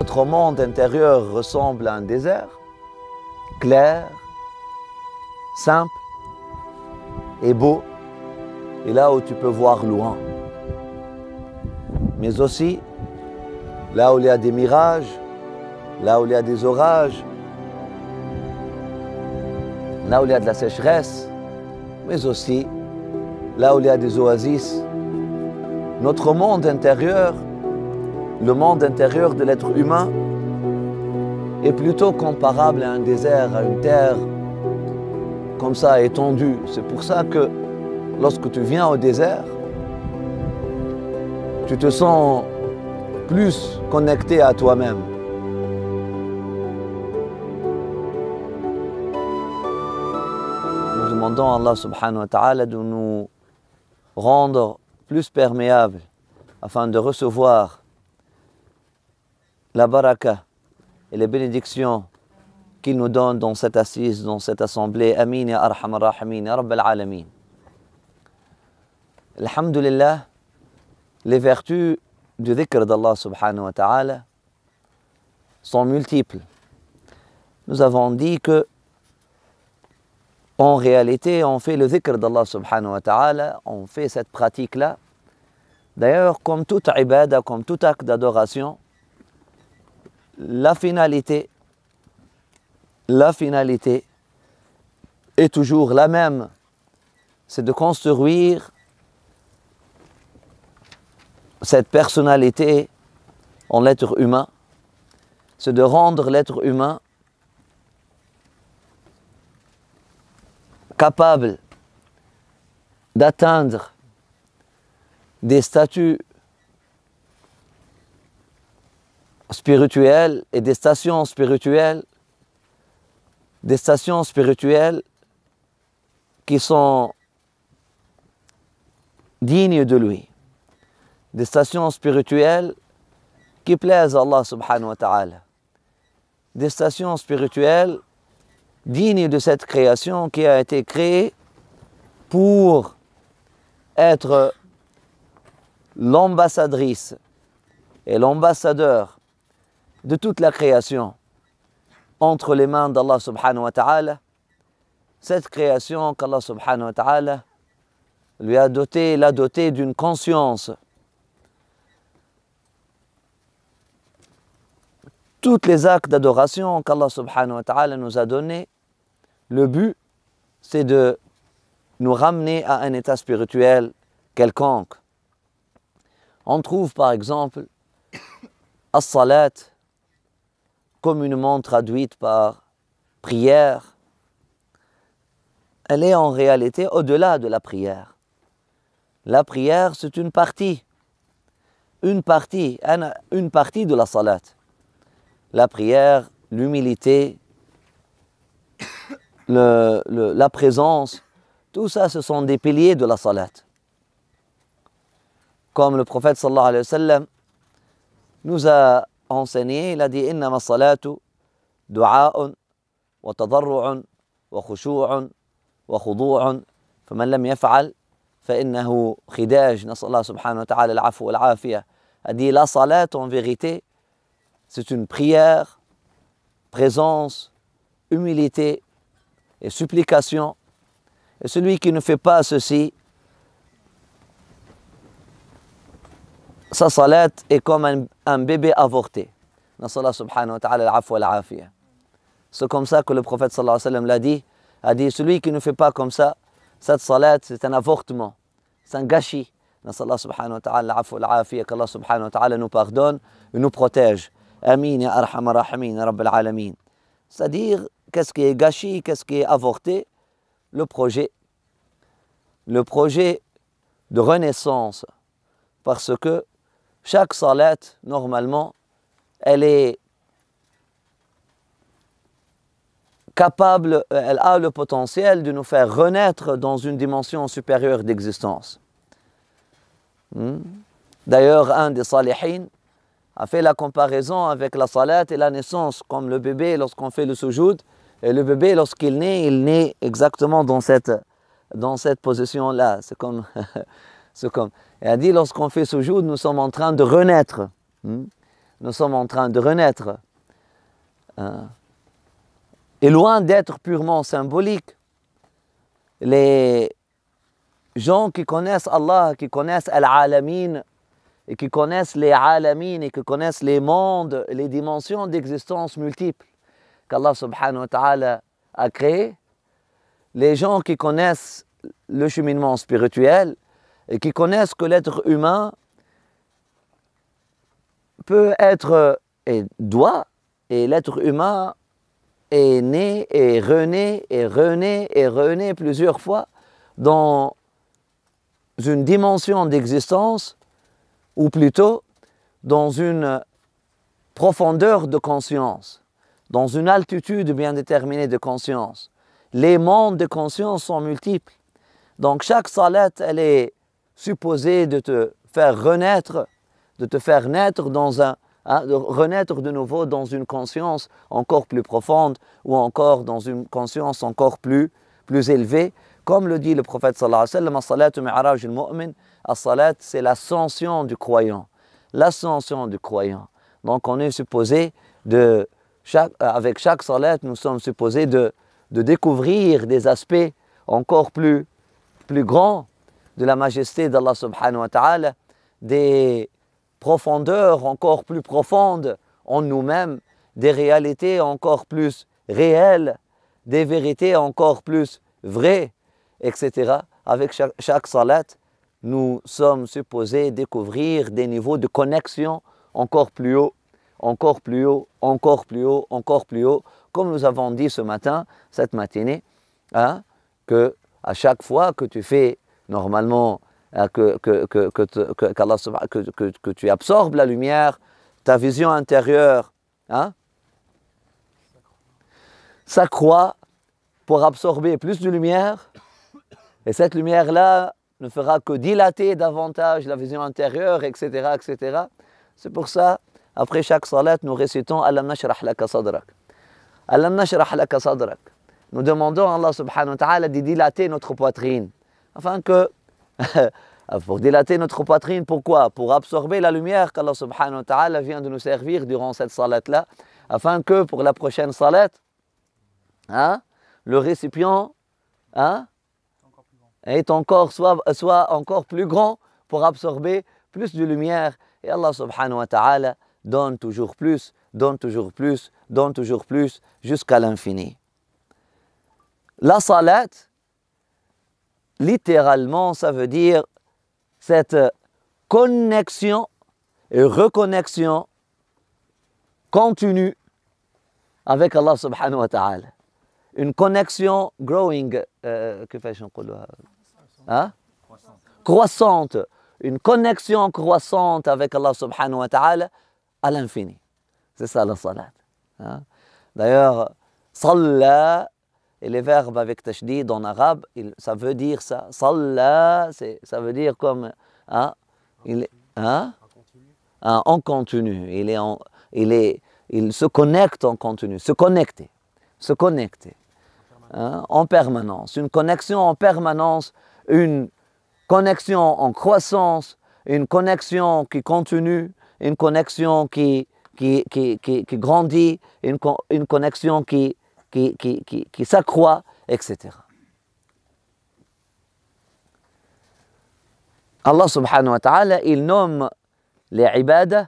Notre monde intérieur ressemble à un désert, clair, simple et beau, et là où tu peux voir loin. Mais aussi, là où il y a des mirages, là où il y a des orages, là où il y a de la sécheresse, mais aussi là où il y a des oasis. Notre monde intérieur le monde intérieur de l'être humain est plutôt comparable à un désert, à une terre comme ça étendue. C'est pour ça que lorsque tu viens au désert, tu te sens plus connecté à toi-même. Nous demandons à Allah subhanahu wa ta'ala de nous rendre plus perméables afin de recevoir la baraka et les bénédictions qu'il nous donne dans cette assise, dans cette assemblée. Amin ya arham rahimin ya rabbal alamin. Alhamdulillah, les vertus du dhikr d'Allah subhanahu wa ta'ala sont multiples. Nous avons dit que en réalité, on fait le dhikr d'Allah subhanahu wa ta'ala, on fait cette pratique-là. D'ailleurs, comme toute ibada, comme tout acte d'adoration, la finalité, la finalité est toujours la même. C'est de construire cette personnalité en l'être humain. C'est de rendre l'être humain capable d'atteindre des statuts spirituelles et des stations spirituelles, des stations spirituelles qui sont dignes de lui, des stations spirituelles qui plaisent à Allah subhanahu wa ta'ala, des stations spirituelles dignes de cette création qui a été créée pour être l'ambassadrice et l'ambassadeur de toute la création entre les mains d'Allah subhanahu wa ta'ala. Cette création qu'Allah subhanahu wa ta'ala lui a dotée, l'a dotée d'une conscience. toutes les actes d'adoration qu'Allah subhanahu wa ta'ala nous a donnés, le but, c'est de nous ramener à un état spirituel quelconque. On trouve par exemple as-salat, communément traduite par prière, elle est en réalité au-delà de la prière. La prière, c'est une partie, une partie, une partie de la salat. La prière, l'humilité, la présence, tout ça, ce sont des piliers de la salat. Comme le prophète sallallahu alayhi wa sallam nous a أنسانيه الذي إنما الصلاة دعاء وتضرع وخشوع وخضوع فمن لم يفعل فإنه خداج نسأل الله سبحانه وتعالى العفو والعافية أدي لا صلاة en vérité c'est أون prière présence humilité et supplication et celui qui ne fait pas ceci sa salat est comme un, un bébé avorté. Nasallah subhanahu wa ta'ala al-afwa al-afiyah. C'est comme ça que le prophète sallallahu alayhi wa sallam l'a dit, a dit, celui qui ne fait pas comme ça, cette salat, c'est un avortement, c'est un gâchis. Nasallah subhanahu wa ta'ala al-afwa al-afiyah, qu'Allah subhanahu wa ta'ala nous pardonne et nous protège. Amin, ya arhamar rahimin, ya rabbal alamin. C'est-à-dire, qu'est-ce qui est gâchis, qu'est-ce qui est avorté Le projet. Le projet de renaissance. Parce que chaque salat, normalement, elle est capable, euh, elle a le potentiel de nous faire renaître dans une dimension supérieure d'existence. Hmm? D'ailleurs, un des salihines a fait la comparaison avec la salat et la naissance, comme le bébé lorsqu'on fait le soujoud, et le bébé lorsqu'il naît, il naît exactement dans cette, dans cette position-là. C'est comme comme, elle a dit, lorsqu'on fait ce jour, nous sommes en train de renaître. Hmm? Nous sommes en train de renaître. Hein? Et loin d'être purement symbolique, les gens qui connaissent Allah, qui connaissent Al-Alamin, et qui connaissent les Al-Alamin, et qui connaissent les mondes, les dimensions d'existence multiples qu'Allah subhanahu wa ta'ala a créées, les gens qui connaissent le cheminement spirituel, et qui connaissent que l'être humain peut être euh, et doit, et l'être humain est né et rené et rené et rené plusieurs fois dans une dimension d'existence, ou plutôt dans une profondeur de conscience, dans une altitude bien déterminée de conscience. Les mondes de conscience sont multiples. Donc chaque salette, elle est supposé de te faire renaître, de te faire naître dans un, hein, de renaître de nouveau dans une conscience encore plus profonde ou encore dans une conscience encore plus, plus élevée. Comme le dit le prophète sallallahu alayhi salat c'est l'ascension du croyant. L'ascension du croyant. Donc on est supposé de, chaque, avec chaque salat, nous sommes supposés de, de découvrir des aspects encore plus, plus grands de la majesté d'Allah subhanahu wa ta'ala, des profondeurs encore plus profondes en nous-mêmes, des réalités encore plus réelles, des vérités encore plus vraies, etc. Avec chaque, chaque salat, nous sommes supposés découvrir des niveaux de connexion encore plus haut, encore plus haut, encore plus haut, encore plus haut. Comme nous avons dit ce matin, cette matinée, hein, que à chaque fois que tu fais normalement, euh, que, que, que, que, que tu absorbes la lumière, ta vision intérieure hein, s'accroît pour absorber plus de lumière. Et cette lumière-là ne fera que dilater davantage la vision intérieure, etc. etc. C'est pour ça, après chaque salat, nous récitons Alam nashrah laka Alam nashrah Nous demandons à Allah subhanahu wa ta'ala de dilater notre poitrine afin que, pour dilater notre poitrine, pourquoi Pour absorber la lumière qu'Allah subhanahu wa ta'ala vient de nous servir durant cette salat-là, afin que pour la prochaine salat, hein, le récipient hein, est encore, soit, soit encore plus grand pour absorber plus de lumière. Et Allah subhanahu wa ta'ala donne toujours plus, donne toujours plus, donne toujours plus, jusqu'à l'infini. La salat, littéralement, ça veut dire cette connexion et reconnexion continue avec Allah subhanahu wa ta'ala. Une connexion growing, euh, hein? croissante, une connexion croissante avec Allah subhanahu wa ta'ala à l'infini. C'est ça la salat. Hein? D'ailleurs, Salat et les verbes avec tashdid en arabe, ça veut dire ça. Salla, ça veut dire comme. Hein, il, hein? Ah, en continu. Il, est en, il, est, il se connecte en continu. Se connecter. Se connecter. Hein? en permanence. Une connexion en permanence. Une connexion en croissance. Une connexion qui continue. Une connexion qui, qui, qui, qui grandit. Une, une connexion qui qui, qui, qui, qui s'accroît, etc. Allah subhanahu wa ta'ala, il nomme les ibadah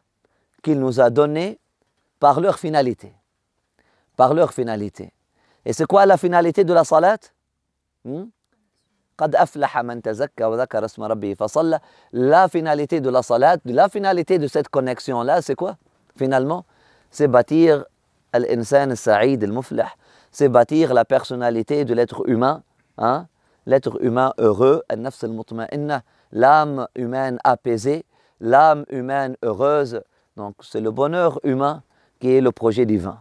qu'il nous a données par leur finalité. Par leur finalité. Et c'est quoi la finalité de la salat hmm? La finalité de la salat, la finalité de cette connexion-là, c'est quoi Finalement, c'est bâtir l'insan saïd, le muflah c'est bâtir la personnalité de l'être humain, hein. l'être humain heureux, l'âme humaine apaisée, l'âme humaine heureuse. Donc c'est le bonheur humain qui est le projet divin.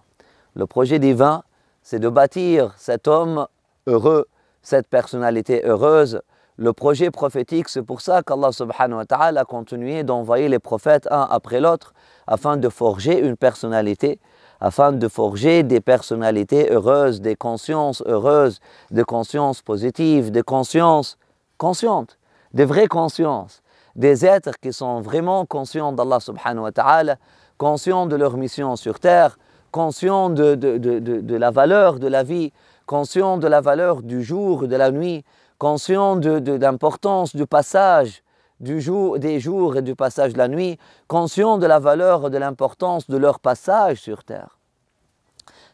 Le projet divin, c'est de bâtir cet homme heureux, cette personnalité heureuse. Le projet prophétique, c'est pour ça qu'Allah subhanahu wa ta'ala a continué d'envoyer les prophètes un après l'autre afin de forger une personnalité afin de forger des personnalités heureuses, des consciences heureuses, des consciences positives, des consciences conscientes, des vraies consciences, des êtres qui sont vraiment conscients d'Allah subhanahu wa ta'ala, conscients de leur mission sur terre, conscients de, de, la valeur de la vie, conscients de la valeur du jour, de la nuit, conscients de, l'importance du passage, jour, des jours et du passage de la nuit, conscients de la valeur et de l'importance de leur passage sur Terre.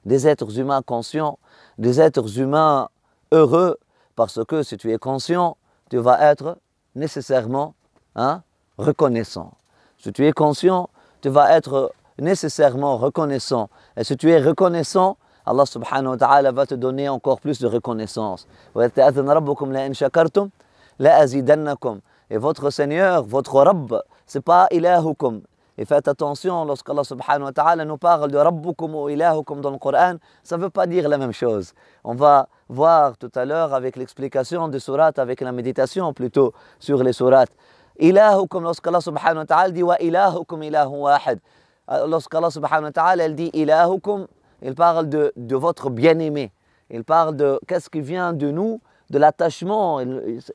Des êtres humains conscients, des êtres humains heureux, parce que si tu es conscient, tu vas être nécessairement hein, reconnaissant. Si tu es conscient, tu vas être nécessairement reconnaissant. Et si tu es reconnaissant, Allah subhanahu wa ta'ala va te donner encore plus de reconnaissance. Et votre Seigneur, votre Rabb, c'est pas ilahukum. Et faites attention lorsqu'Allah subhanahu wa ta'ala nous parle de Rabbukum ou ilahukum dans le Coran, ça ne veut pas dire la même chose. On va voir tout à l'heure avec l'explication des surates, avec la méditation plutôt sur les sourates. Ilahukum, lorsqu'Allah subhanahu wa ta'ala dit wa ilahukum ilahu wahid. Euh, Lorsqu'Allah subhanahu wa ta'ala dit ilahukum, il parle de, de votre bien-aimé. Il parle de qu'est-ce qui vient de nous de l'attachement.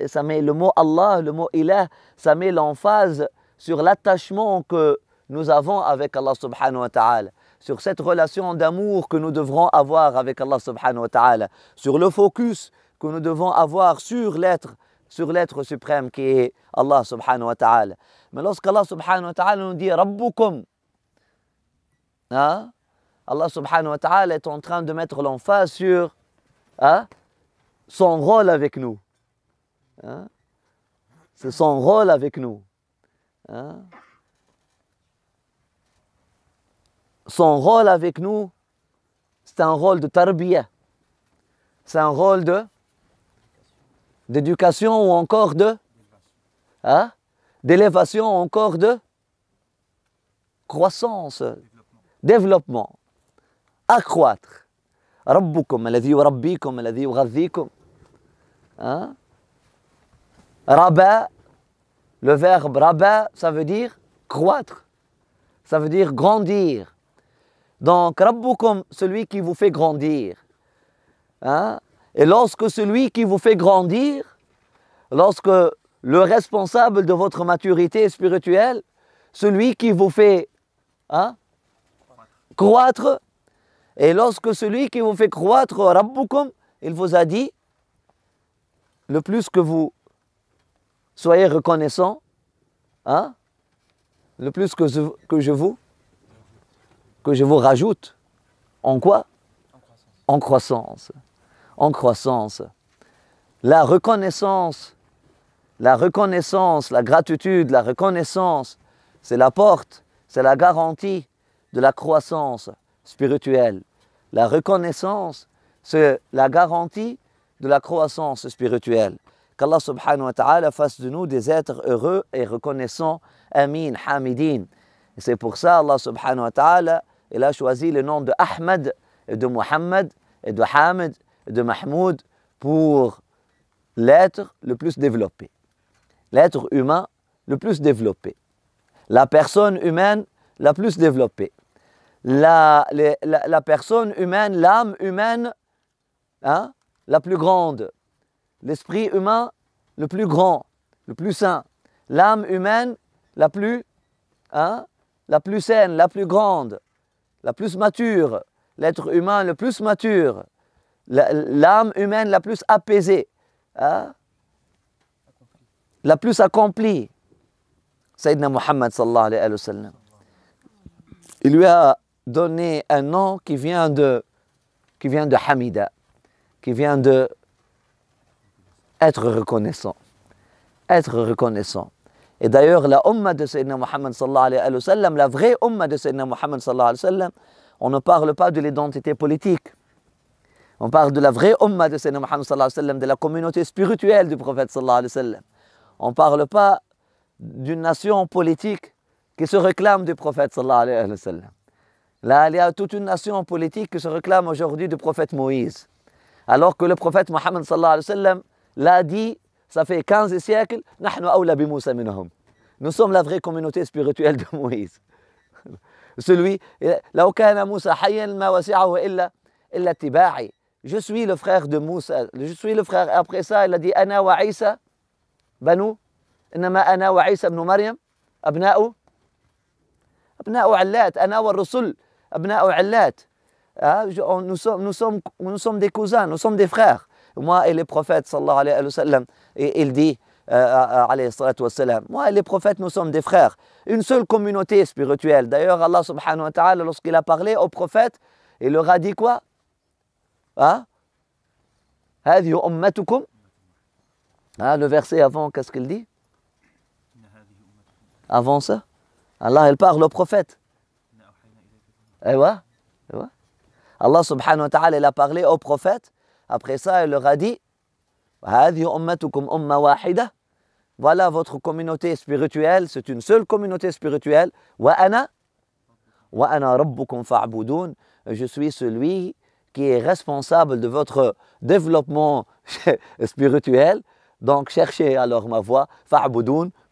Ça met le mot Allah, le mot Ilah, ça met l'emphase sur l'attachement que nous avons avec Allah subhanahu wa ta'ala, sur cette relation d'amour que nous devrons avoir avec Allah subhanahu wa ta'ala, sur le focus que nous devons avoir sur l'être, sur l'être suprême qui est Allah subhanahu wa ta'ala. Mais lorsqu'Allah subhanahu wa ta'ala nous dit Rabbukum, hein, Allah subhanahu wa ta'ala est en train de mettre l'emphase sur hein, son rôle avec nous. C'est hein? son rôle avec nous. Hein? Son rôle avec nous, c'est un rôle de tarbiya. C'est un rôle de d'éducation ou encore de hein? d'élévation ou encore de croissance, développement, accroître. Hein? le verbe rabat, ça veut dire croître, ça veut dire grandir. Donc, rabboukum, celui qui vous fait grandir. Hein? Et lorsque celui qui vous fait grandir, lorsque le responsable de votre maturité spirituelle, celui qui vous fait hein, croître, et lorsque celui qui vous fait croître, rabboukum, il vous a dit, le plus que vous soyez reconnaissant, hein, le plus que je, que je vous, que je vous rajoute, en quoi En croissance. En croissance. La reconnaissance, la reconnaissance, la gratitude, la reconnaissance, c'est la porte, c'est la garantie de la croissance spirituelle. La reconnaissance, c'est la garantie de la croissance spirituelle. Qu'Allah subhanahu wa ta'ala fasse de nous des êtres heureux et reconnaissants. Amin, Hamidin. C'est pour ça Allah subhanahu wa ta'ala il a choisi le nom de Ahmed et de Muhammad, et de Hamid et de Mahmoud pour l'être le plus développé, l'être humain le plus développé, la personne humaine la plus développée, la, la personne humaine, l'âme humaine hein, la plus grande, l'esprit humain le plus grand, le plus saint, l'âme humaine la plus, hein, la plus saine, la plus grande, la plus mature, l'être humain le plus mature, l'âme humaine la plus apaisée, hein, la plus accomplie. Sayyidina Muhammad sallallahu alayhi wa sallam. Il lui a donné un nom qui vient de, qui vient de Hamida qui vient de être reconnaissant. Être reconnaissant. Et d'ailleurs, la umma de Sayyidina Muhammad sallallahu alayhi wa sallam, la vraie umma de Sayyidina Muhammad sallallahu alayhi wa sallam, on ne parle pas de l'identité politique. On parle de la vraie umma de Sayyidina Muhammad sallallahu alayhi de la communauté spirituelle du prophète sallallahu alayhi wa sallam. On ne parle pas d'une nation politique qui se réclame du prophète sallallahu alayhi wa sallam. Là, il y a toute une nation politique qui se réclame aujourd'hui du prophète Moïse. Alors que le prophète Mohammed sallallahu alayhi wa sallam l'a dit, ça fait 15 siècles, nahnu awla bi Moussa Nous sommes la vraie communauté spirituelle de Moïse. Celui, je suis le frère de Moussa, je suis le frère. Après ça, il a dit, Ana wa Isa, Banu, إنما أنا وعيسى ابن مريم أبناء أبناء علات أنا والرسل أبناء علات Hein, nous, sommes, nous, sommes, nous, sommes, des cousins, nous sommes des frères. Moi et les prophètes, sallallahu alayhi wa sallam, et, il dit, euh, wa moi et les prophètes, nous sommes des frères. Une seule communauté spirituelle. D'ailleurs, Allah subhanahu wa ta'ala, lorsqu'il a parlé aux prophètes, il leur a dit quoi hein? hein le verset avant, qu'est-ce qu'il dit Avant ça, Allah, il parle aux prophètes. Et eh ouais, eh Allah subhanahu wa ta'ala, a parlé au prophète. Après ça, il leur a dit Voilà votre communauté spirituelle, c'est une seule communauté spirituelle. Je suis celui qui est responsable de votre développement spirituel. Donc cherchez alors ma voie,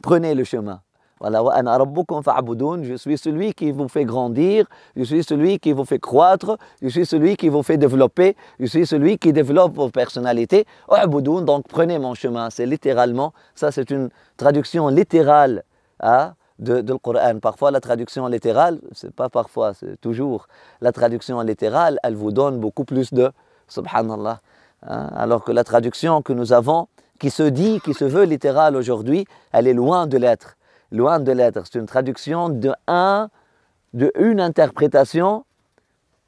prenez le chemin. Voilà, je suis celui qui vous fait grandir, je suis celui qui vous fait croître, je suis celui qui vous fait développer, je suis celui qui développe vos personnalités. Donc prenez mon chemin, c'est littéralement, ça c'est une traduction littérale hein, de, Coran. Parfois la traduction littérale, c'est pas parfois, c'est toujours, la traduction littérale, elle vous donne beaucoup plus de, subhanallah, hein. alors que la traduction que nous avons, qui se dit, qui se veut littérale aujourd'hui, elle est loin de l'être loin de l'être. C'est une traduction de, un, de une interprétation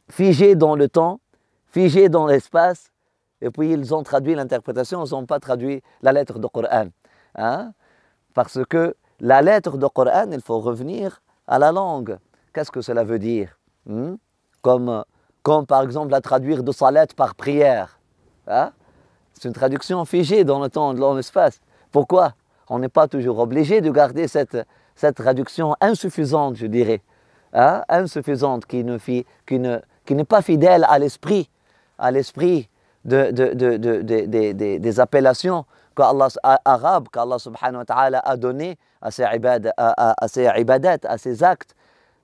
figée dans le temps, figée dans l'espace. Et puis ils ont traduit l'interprétation, ils n'ont pas traduit la lettre du Coran. Hein? Parce que la lettre du Coran, il faut revenir à la langue. Qu'est-ce que cela veut dire hmm? comme, comme par exemple la traduire de sa lettre par prière. Hein? C'est une traduction figée dans le temps, dans l'espace. Pourquoi on n'est pas toujours obligé de garder cette, cette insuffisante, je dirais, hein, insuffisante, qui qui n'est pas fidèle à l'esprit, à l'esprit de, des appellations qu'Allah qu'Allah subhanahu wa ta'ala a donné à ses, à, ses à ses actes.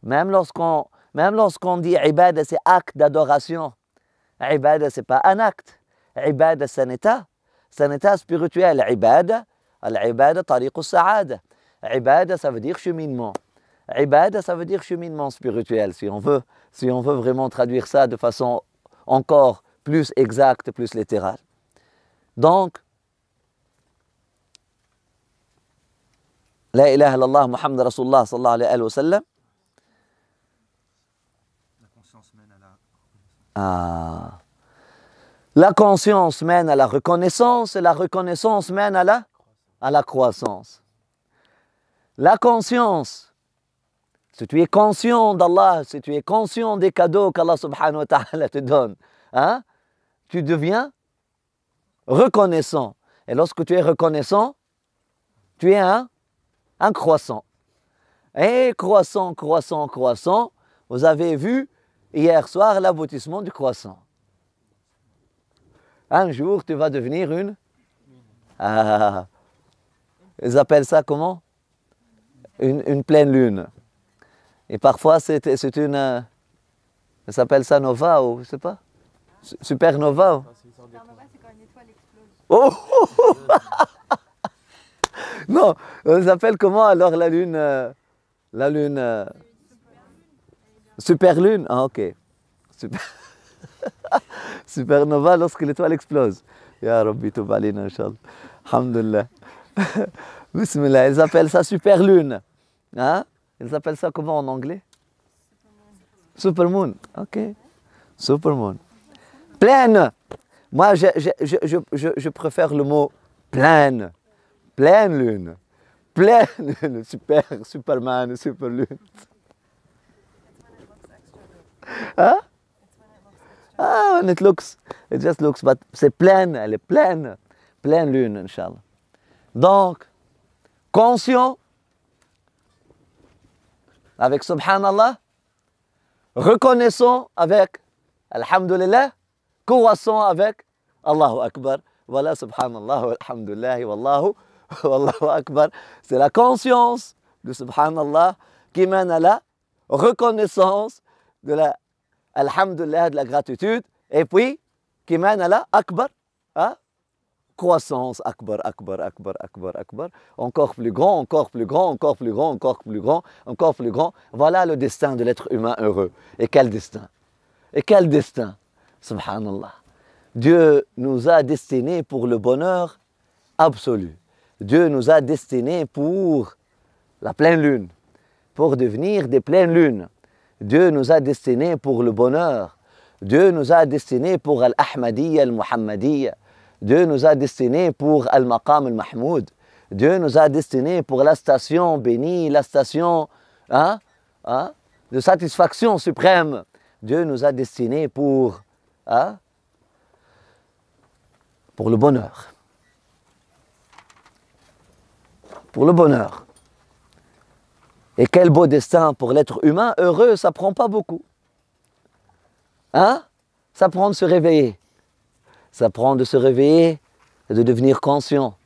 Même lorsqu'on même lorsqu'on dit ibad, c'est acte d'adoration. Ibad, n'est pas un acte. Ibad, c'est un état. C'est un état spirituel. Ibad, Al-ibada tariq saada. Ibada, ça veut dire cheminement. Ibada, ça veut dire cheminement spirituel, si on veut, si on veut vraiment traduire ça de façon encore plus exacte, plus littérale. Donc, La ilaha illallah Muhammad Rasulullah sallallahu alayhi wa sallam. La conscience mène à la... Ah. La conscience mène à la reconnaissance et la reconnaissance mène à la à la croissance. La conscience, si tu es conscient d'Allah, si tu es conscient des cadeaux qu'Allah subhanahu wa ta'ala te donne, hein, tu deviens reconnaissant. Et lorsque tu es reconnaissant, tu es un, un croissant. Et croissant, croissant, croissant, vous avez vu hier soir l'aboutissement du croissant. Un jour, tu vas devenir une... Ah, ils appellent ça comment une, pleine lune. Et parfois, c'est une. Ils euh, ça s'appelle ça nova ou je sais pas. Supernova. Supernova, c'est quand une étoile explose. Oh, oh, oh. Non, ils appellent comment alors la lune euh, La lune. Euh, superlune Ah, ok. Super... Supernova lorsque l'étoile explose. Ya Rabbi, Toubalina, Inch'Allah. Alhamdulillah. Bismillah, ils appellent ça super lune. Hein ils appellent ça comment en anglais Supermoon. Ok. Supermoon. Pleine. Moi, je, je, je, je, préfère le mot pleine. Pleine lune. Pleine lune. Super, Superman, super lune. Hein Ah, it looks, it just looks, but c'est pleine, elle est pleine. Pleine lune, Inch'Allah. Donc, conscient, avec subhanallah, reconnaissant avec alhamdulillah, croissant avec Allahu Akbar. Voilà, subhanallah, alhamdulillah, wallahu, wallahu akbar. C'est la conscience de subhanallah qui mène à la reconnaissance de la de la gratitude, et puis qui mène à la akbar, hein croissance, akbar, akbar, akbar, akbar, akbar, encore plus grand, encore plus grand, encore plus grand, encore plus grand, encore plus grand. Voilà le destin de l'être humain heureux. Et quel destin Et quel destin Subhanallah. Dieu nous a destinés pour le bonheur absolu. Dieu nous a destinés pour la pleine lune, pour devenir des pleines lunes. Dieu nous a destinés pour le bonheur. Dieu nous a destinés pour l'Ahmadiyya, l'Muhammadiyya. Dieu nous a destinés pour Al-Maqam Al-Mahmoud. Dieu nous a destinés pour la station bénie, la station hein, hein, de satisfaction suprême. Dieu nous a destinés pour, hein, pour le bonheur. Pour le bonheur. Et quel beau destin pour l'être humain. Heureux, ça prend pas beaucoup. Hein Ça prend de se réveiller. Ça prend de se réveiller et de devenir conscient.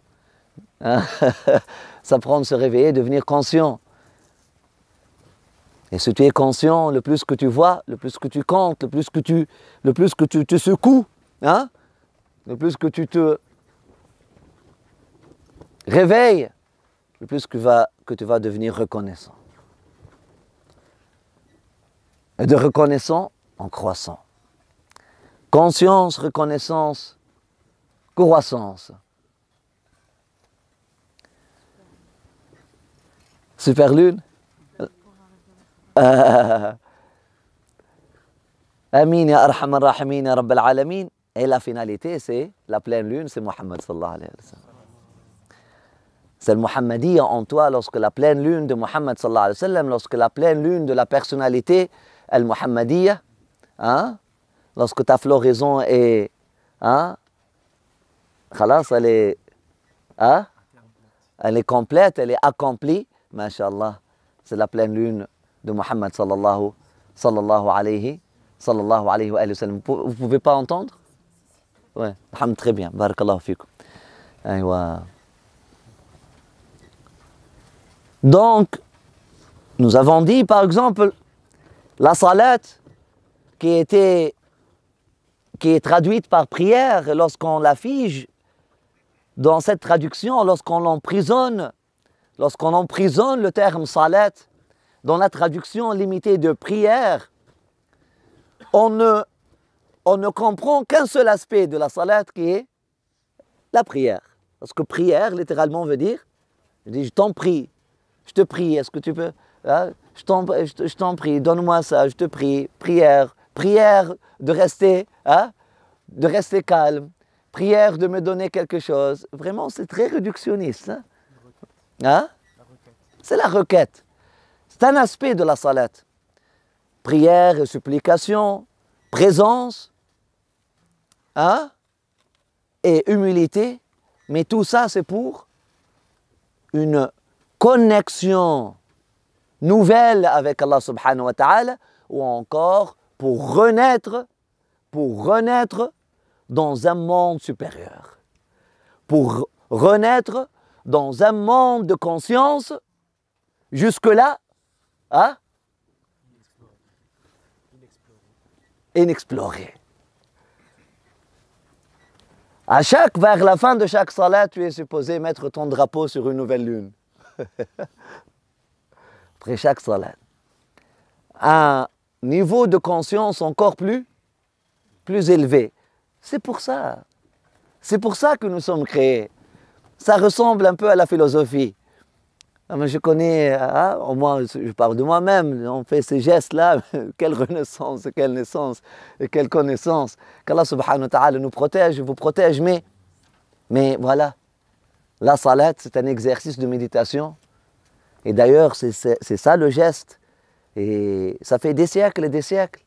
ça prend de se réveiller et de devenir conscient. Et si tu es conscient, le plus que tu vois, le plus que tu comptes, le plus que tu, le plus que tu te secoues, hein? le plus que tu te réveilles, le plus que, que tu vas devenir reconnaissant. Et de reconnaissant en croissant. Conscience, reconnaissance, croissance. Super lune. Amin ya Arham Rahimin ya Rabbal Alamin. Et la finalité, c'est la pleine lune, c'est Mohammed sallallahu alayhi wa sallam. C'est le Mohammadi en toi lorsque la pleine lune de Mohammed sallallahu alayhi wa sallam, lorsque la pleine lune de la personnalité, al-Mohammadiyya, hein, lorsque ta floraison est. Hein, elle est. Hein, elle est complète, elle est accomplie. Masha'Allah, c'est la pleine lune de Muhammad sallallahu, sallallahu alayhi, sallallahu alayhi wa sallam. Vous ne pouvez pas entendre Oui, très bien. Barakallahu fikum. Donc, nous avons dit par exemple la salat qui était qui est traduite par prière lorsqu'on l'affiche dans cette traduction, lorsqu'on l'emprisonne, lorsqu'on emprisonne le terme salat, dans la traduction limitée de prière, on ne, on ne comprend qu'un seul aspect de la salat qui est la prière. Parce que prière, littéralement, veut dire, je t'en prie, je te prie, est-ce que tu peux, hein, je t'en prie, donne-moi ça, je te prie, prière, prière de rester, hein, de rester calme, prière de me donner quelque chose. Vraiment, c'est très réductionniste. Hein. Hein? C'est la requête. C'est un aspect de la salat. Prière et supplication, présence, et humilité. Mais tout ça, c'est pour une connexion nouvelle avec Allah subhanahu wa ta'ala ou encore pour renaître, pour renaître dans un monde supérieur, pour renaître dans un monde de conscience, jusque-là, hein, inexploré. À chaque, vers la fin de chaque salat, tu es supposé mettre ton drapeau sur une nouvelle lune. Après chaque salat. Un, niveau de conscience encore plus, plus élevé. C'est pour ça. C'est pour ça que nous sommes créés. Ça ressemble un peu à la philosophie. Ah, je connais, ah, au moins je parle de moi-même, on fait ces gestes-là, quelle renaissance, quelle naissance, quelle connaissance. Qu'Allah subhanahu nous protège, vous protège, mais, mais voilà. La salat, c'est un exercice de méditation. Et d'ailleurs, c'est ça le geste et ça fait des siècles et des siècles.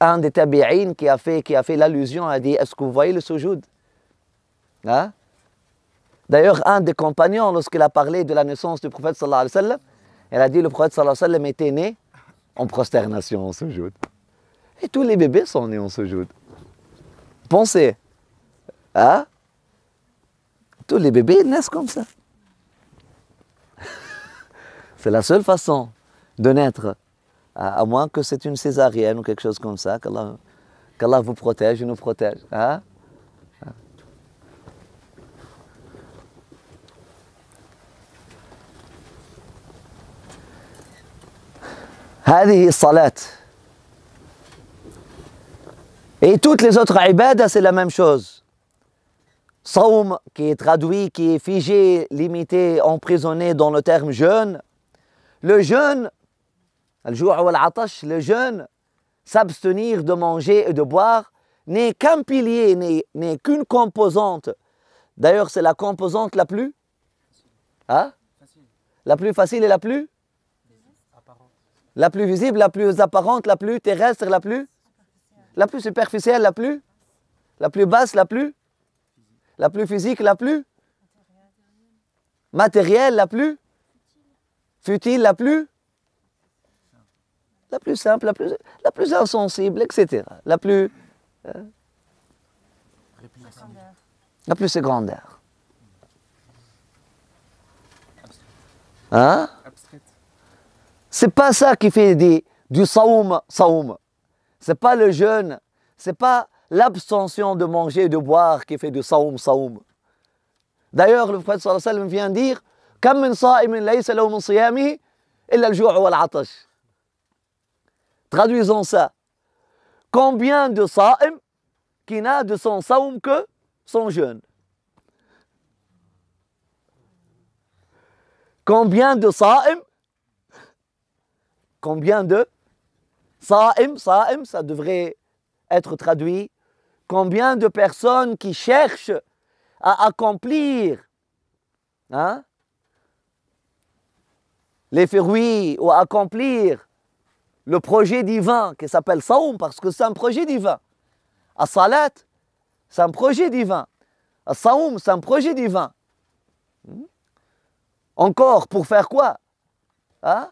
Un des tabi'in qui a fait, a fait l'allusion a dit Est-ce que vous voyez le soujoud hein? ?» D'ailleurs, un des compagnons, lorsqu'il a parlé de la naissance du prophète sallallahu alayhi a dit Le prophète sallallahu alayhi wa sallam était né en prosternation, en soujoud. » Et tous les bébés sont nés en soujoud. Pensez, hein? tous les bébés naissent comme ça. C'est la seule façon de naître à moins que c'est une césarienne ou quelque chose comme ça, qu'Allah vous protège et nous protège. Hein? Hein? Et toutes les autres ibadahs, c'est la même chose. Saum, qui est traduit, qui est figé, limité, emprisonné dans le terme jeûne. Le jeûne, le jeûne, s'abstenir de manger et de boire, n'est qu'un pilier, n'est qu'une composante. D'ailleurs, c'est la composante la plus hein? La plus facile et la plus La plus visible, la plus apparente, la plus terrestre, la plus La plus superficielle, la plus La plus basse, la plus La plus physique, la plus Matérielle, la plus Futile, la plus la plus simple, la plus, la plus insensible, etc. La plus. la plus secondaire. Hein C'est pas ça qui fait du saoum, saoum. C'est pas le jeûne, c'est pas l'abstention de manger et de boire qui fait du saoum, saoum. D'ailleurs, le prophète sallallahu alayhi wa sallam vient dire « Kam min sa'imin laysa min siyami, illa al-ju'u wal-atash Traduisons ça. Combien de sa'im qui n'a de son saoum que son jeûne Combien de sa'im Combien de sa'im Sa'im, ça devrait être traduit. Combien de personnes qui cherchent à accomplir hein, les fruits ou accomplir le projet divin qui s'appelle Saum parce que c'est un projet divin. à salat c'est un projet divin. à Saoum, c'est un projet divin. Hmm? Encore, pour faire quoi hein?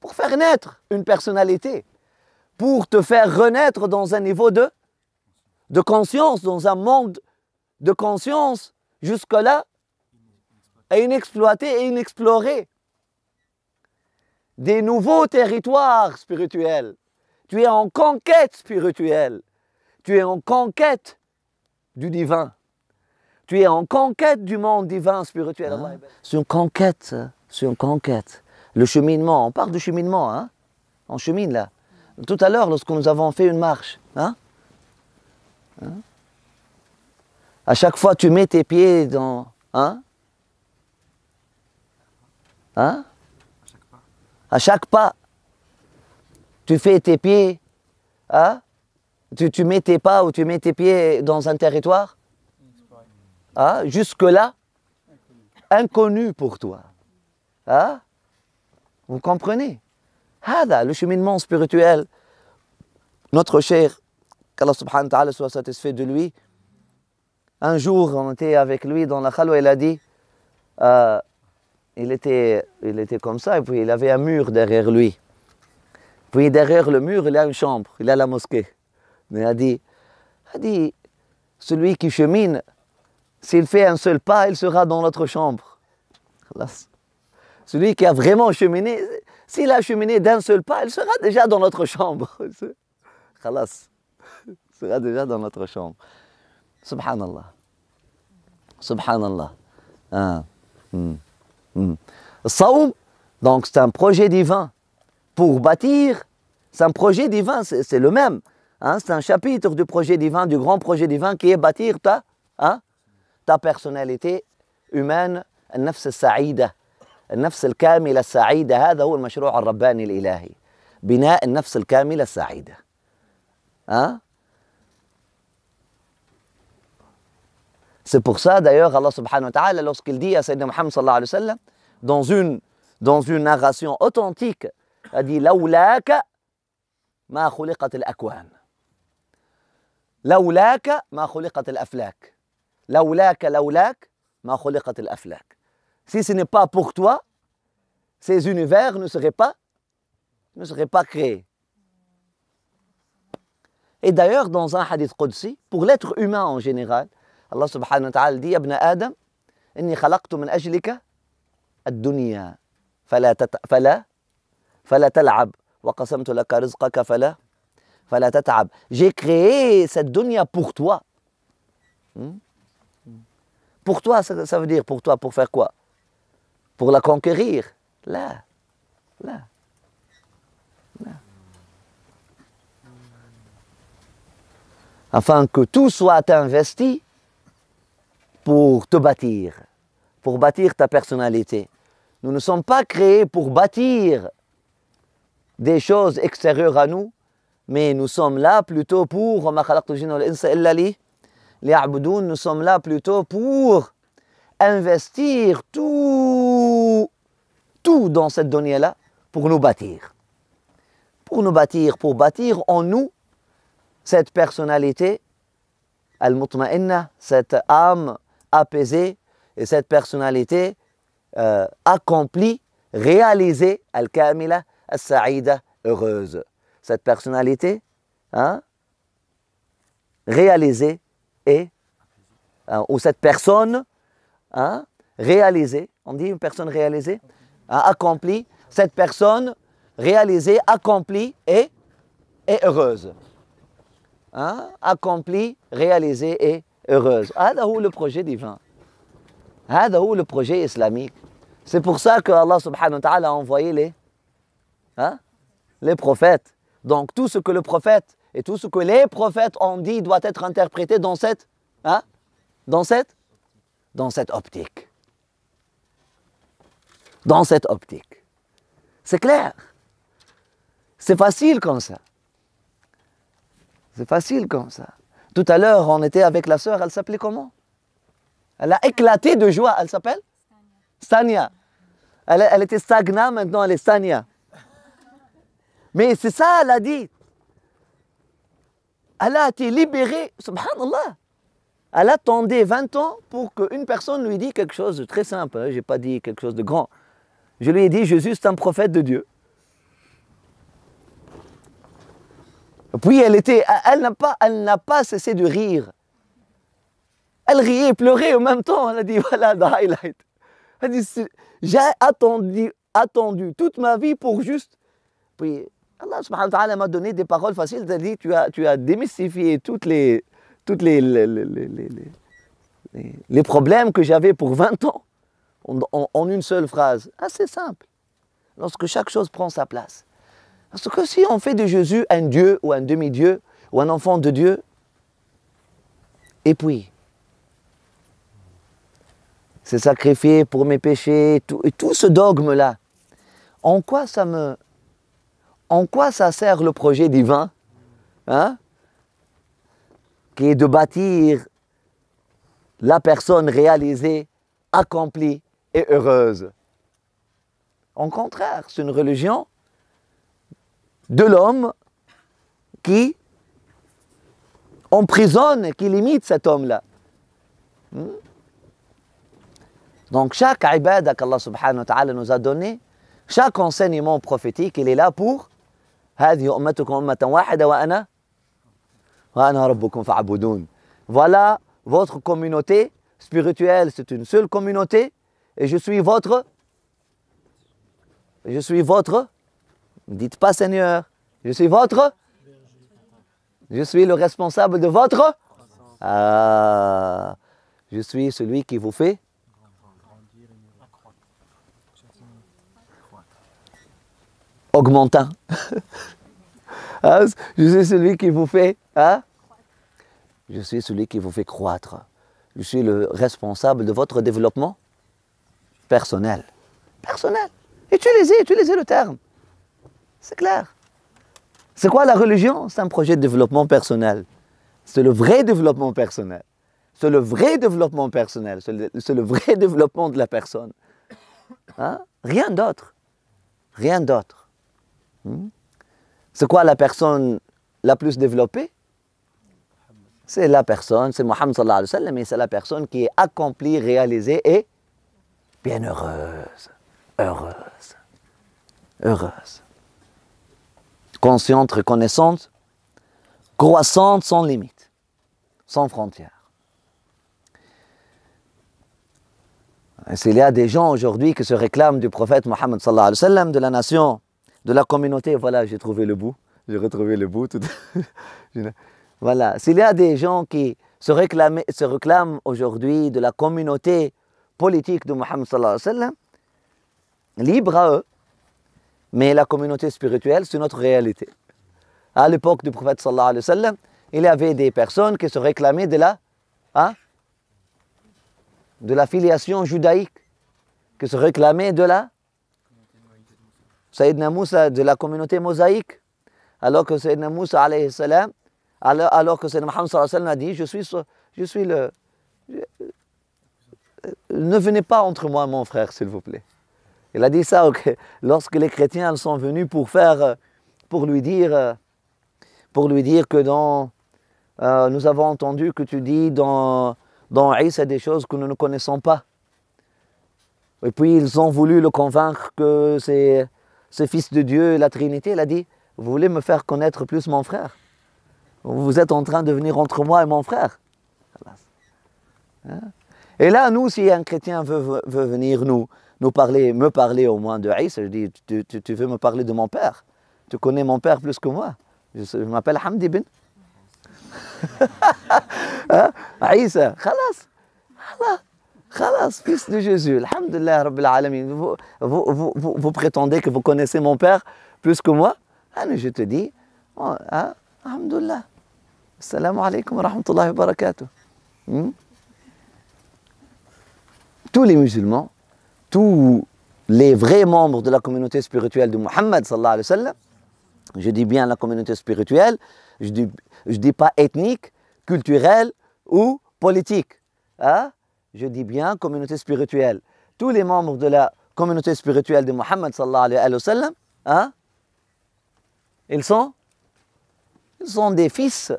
Pour faire naître une personnalité, pour te faire renaître dans un niveau de, de conscience, dans un monde de conscience jusque-là inexploité et inexploré des nouveaux territoires spirituels. Tu es en conquête spirituelle. Tu es en conquête du divin. Tu es en conquête du monde divin spirituel. C'est ah. ben. une conquête, c'est hein. une conquête. Le cheminement, on parle de cheminement, hein? on chemine là. Tout à l'heure, lorsque nous avons fait une marche, hein? hein? à chaque fois tu mets tes pieds dans... Hein? Hein? À chaque pas, tu fais tes pieds, hein? tu, mets tes pas ou tu mets tes pieds dans un territoire, ah, jusque-là, inconnu pour toi. Ah? Vous comprenez Hada, le cheminement spirituel, notre cher, qu'Allah subhanahu wa ta'ala soit satisfait de lui, un jour, on était avec lui dans la khalwa, il a dit, euh, il était, il était comme ça, et puis il avait un mur derrière lui. Puis derrière le mur, il y a une chambre, il a la mosquée. Mais il a dit, celui qui chemine, s'il fait un seul pas, il sera dans notre chambre. Celui qui a vraiment cheminé, s'il a cheminé d'un seul pas, il sera déjà dans notre chambre. Il sera déjà dans notre chambre. Subhanallah. Subhanallah. Ah. Hmm. Hmm. Saoum, donc c'est un projet divin. Pour bâtir, c'est un projet divin, c'est le même. Hein. c'est un chapitre du projet divin, du grand projet divin qui est bâtir ta, hein, ta personnalité humaine, النفس السعيدة النفس الكاملة السعيدة هذا هو المشروع الرباني الإلهي بناء النفس C'est pour ça d'ailleurs Allah subhanahu wa ta'ala lorsqu'il dit à Sayyidina Muhammad sallallahu alayhi wa sallam dans une, dans une narration authentique, a dit Laoulaka ma khuliqat al-akwan. Laoulaka ma khuliqat al-aflak. Laoulaka laoulak ma khuliqat al-aflak. Si ce n'est pas pour toi, ces univers ne seraient pas, ne seraient pas créés. Et d'ailleurs, dans un hadith Qudsi, pour l'être humain en général, الله سبحانه وتعالى دي يا ابن ادم اني خلقت من اجلك الدنيا فلا تت... فلا فلا تلعب وقسمت لك رزقك فلا فلا تتعب جي كريي سيت دنيا بوغ توا بوغ توا سا فو دير بوغ توا بوغ فير كوا بوغ لا كونكيرير لا لا لا افان كو تو سوات انفستي pour te bâtir, pour bâtir ta personnalité. Nous ne sommes pas créés pour bâtir des choses extérieures à nous, mais nous sommes là plutôt pour nous sommes là plutôt pour investir tout, tout dans cette donnée-là pour nous bâtir. Pour nous bâtir, pour bâtir en nous cette personnalité cette âme apaisée et cette personnalité euh, accomplie, réalisée, al-kamila, al saïda heureuse. Cette personnalité hein, réalisée et, hein, ou cette personne hein, réalisée, on dit une personne réalisée, hein, accomplie, cette personne réalisée, accomplie et, et heureuse. Hein, accomplie, réalisée et heureuse. هذا ah, le projet divin. Adaou ah, le projet islamique. C'est pour ça que Allah subhanahu wa ta'ala a envoyé les, hein, les prophètes. Donc tout ce que le prophète et tout ce que les prophètes ont dit doit être interprété dans cette, hein, dans cette, dans cette optique. Dans cette optique. C'est clair. C'est facile comme ça. C'est facile comme ça. Tout à l'heure, on était avec la sœur, elle s'appelait comment Elle a éclaté de joie, elle s'appelle Sanya. Elle, elle, était Sagna, maintenant elle est Sanya. Mais c'est ça, elle a dit. Elle a été libérée, subhanallah. Elle attendait 20 ans pour qu'une personne lui dise quelque chose de très simple. Hein, Je n'ai pas dit quelque chose de grand. Je lui ai dit, Jésus est un prophète de Dieu. Puis elle était, elle n'a pas, elle n'a pas cessé de rire. Elle riait et pleurait en même temps. Elle a dit voilà le Highlight. j'ai attendu, attendu toute ma vie pour juste. Puis Allah m'a donné des paroles faciles. Elle a dit tu as, tu as démystifié toutes les, toutes les, les, les, les problèmes que j'avais pour 20 ans en, en une seule phrase. Assez simple. Lorsque chaque chose prend sa place. Parce que si on fait de Jésus un Dieu ou un demi-dieu ou un enfant de Dieu, et puis, c'est sacrifié pour mes péchés, tout, et tout ce dogme-là, en quoi ça me... En quoi ça sert le projet divin hein, Qui est de bâtir la personne réalisée, accomplie et heureuse. Au contraire, c'est une religion de l'homme qui emprisonne, qui limite cet homme-là. Hmm? Donc chaque ibadah qu'Allah subhanahu wa ta'ala nous a donné, chaque enseignement prophétique, il est là pour Voilà votre communauté spirituelle, c'est une seule communauté, et je suis votre, je suis votre ne dites pas Seigneur, je suis votre Je suis le responsable de votre ah, Je suis celui qui vous fait augmentant. Ah, je suis celui qui vous fait... Hein? Je suis celui qui vous fait croître. Je suis le responsable de votre développement personnel. Personnel. Utilisez, utilisez le terme. C'est clair. C'est quoi la religion C'est un projet de développement personnel. C'est le vrai développement personnel. C'est le vrai développement personnel. C'est le, vrai développement de la personne. Hein? Rien d'autre. Rien d'autre. Hmm? C'est quoi la personne la plus développée C'est la personne, c'est Mohammed sallallahu alayhi wa sallam, c'est la personne qui est accomplie, réalisée et bienheureuse, heureuse, heureuse consciente, reconnaissante, croissante sans limite, sans frontières. S'il y a des gens aujourd'hui qui se réclament du prophète Mohammed sallallahu alayhi wa sallam, de la nation, de la communauté, voilà, j'ai trouvé le bout, j'ai retrouvé le bout. voilà, s'il y a des gens qui se réclament, aujourd'hui de la communauté politique de Mohammed sallallahu alayhi wa sallam, libre à eux mais la communauté spirituelle, c'est notre réalité. À l'époque du prophète sallallahu alayhi wa sallam, il y avait des personnes qui se réclamaient de la, hein, de la filiation judaïque, qui se réclamaient de la de la communauté mosaïque, alors que Sayyidina Moussa alayhi salam, alors, que Sayyidina Muhammad sallallahu alayhi wa sallam a dit, je suis, je suis le... Euh, ne venez pas entre moi, mon frère, s'il vous plaît. Il a dit ça lorsque les chrétiens sont venus pour faire, pour lui dire, pour lui dire que dans, euh, nous avons entendu que tu dis dans, dans c'est des choses que nous ne connaissons pas. Et puis ils ont voulu le convaincre que c'est ce Fils de Dieu, la Trinité. Il a dit, vous voulez me faire connaître plus mon frère Vous êtes en train de venir entre moi et mon frère. Hein et là, nous, si un chrétien veut venir nous nous parler, me parler au moins de Isa. Je dis, tu, tu, tu, veux me parler de mon père Tu connais mon père plus que moi. Je, m'appelle Hamdi bin. Hein? Isa, khalas, khalas. Khalas, fils de Jésus, Alhamdulillah, Rabbil Alamin. Vous, vous, vous, prétendez que vous connaissez mon père plus que moi Alors ah, Je te dis, oh, hein, Alhamdulillah. Assalamu alaikum wa rahmatullahi wa barakatuh. Hmm? Tous les musulmans tous les vrais membres de la communauté spirituelle de Mohammed, sallallahu alayhi wa sallam, je dis bien la communauté spirituelle, je ne dis, pas ethnique, culturelle ou politique. Hein. Je dis bien communauté spirituelle. Tous les membres de la communauté spirituelle de Mohammed, alayhi wa sallam, hein, ils, sont, sont des fils.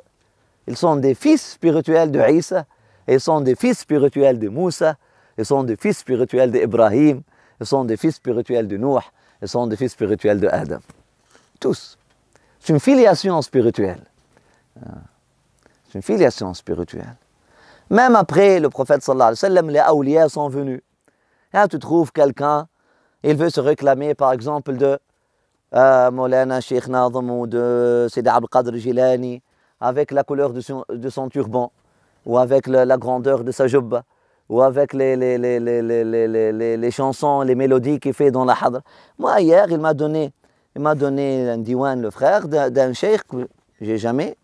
Ils sont des fils spirituels de Isa. Ils sont des fils spirituels de Moussa ils sont des fils spirituels d'Ibrahim, ils sont des fils spirituels de Noah, ils sont des fils spirituels de Tous. C'est une filiation spirituelle. Ah. C'est une filiation spirituelle. Même après le prophète sallallahu alayhi wa sallam, les awliya sont venus. Ah, tu trouves quelqu'un, il veut se réclamer par exemple de euh, Sheikh Nazim ou de Sidi Abd Qadr Jilani avec la couleur de son, turban ou avec la, grandeur de sa jubba ou avec les, les, chansons, les mélodies qu'il fait dans la hadra. Moi, hier, il m'a donné, il m'a donné un diwan, le frère, d'un cheikh que j'ai jamais,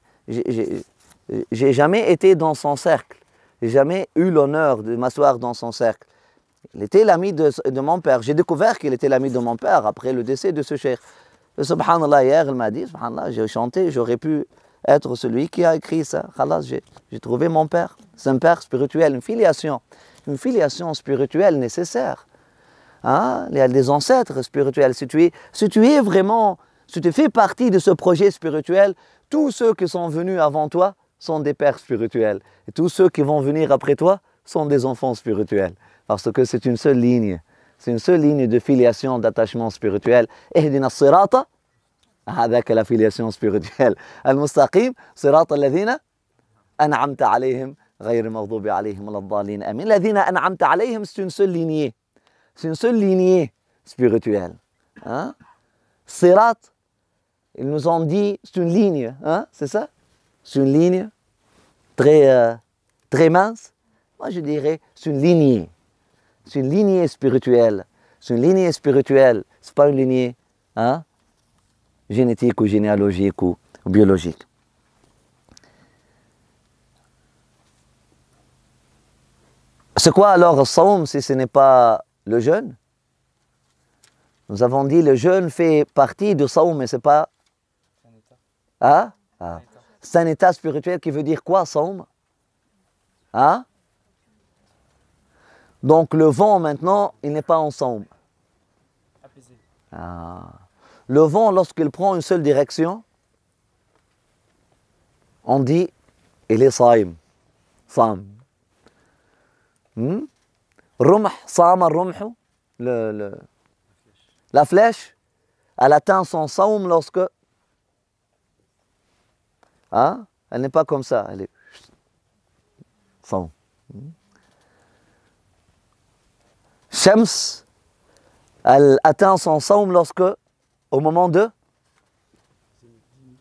j'ai jamais été dans son cercle. J'ai jamais eu l'honneur de m'asseoir dans son cercle. Il était l'ami de, de, mon père. J'ai découvert qu'il était l'ami de mon père après le décès de ce cheikh. Subhanallah, hier, il m'a dit, subhanallah, j'ai chanté, j'aurais pu être celui qui a écrit ça. j'ai trouvé mon père. C'est un père spirituel, une filiation. Une filiation spirituelle nécessaire. Hein? Il y a des ancêtres spirituels. Si tu, es, vraiment, si tu fais partie de ce projet spirituel, tous ceux qui sont venus avant toi sont des pères spirituels. Et tous ceux qui vont venir après toi sont des enfants spirituels. Parce que c'est une seule ligne. C'est une seule ligne de filiation, d'attachement spirituel. Et هذاك لافيلياسيون سبيريتويل المستقيم صراط الذين انعمت عليهم غير المغضوب عليهم ولا الضالين امين الذين انعمت عليهم سي سول لينيي سي سول لينيي spirituelle. ها صراط ils nous ont dit, c'est une ligne, hein? c'est ça C'est une ligne très, euh, très mince. Moi, je dirais, c'est une lignée. C'est une lignée spirituelle. C'est une lignée spirituelle. C'est pas une lignée hein? génétique ou généalogique ou biologique. C'est quoi alors le saum si ce n'est pas le jeûne Nous avons dit le jeûne fait partie de saum, mais ce n'est pas... Hein? Ah. C'est un état spirituel qui veut dire quoi, saum Hein donc le vent maintenant, il n'est pas en Saum Ah. Le vent, lorsqu'il prend une seule direction, on dit il est saïm. Sam. Hmm? la flèche, elle atteint son saum lorsque. Hein? Elle n'est pas comme ça, elle est. Saum. Hmm? Shams, elle atteint son saum lorsque au moment de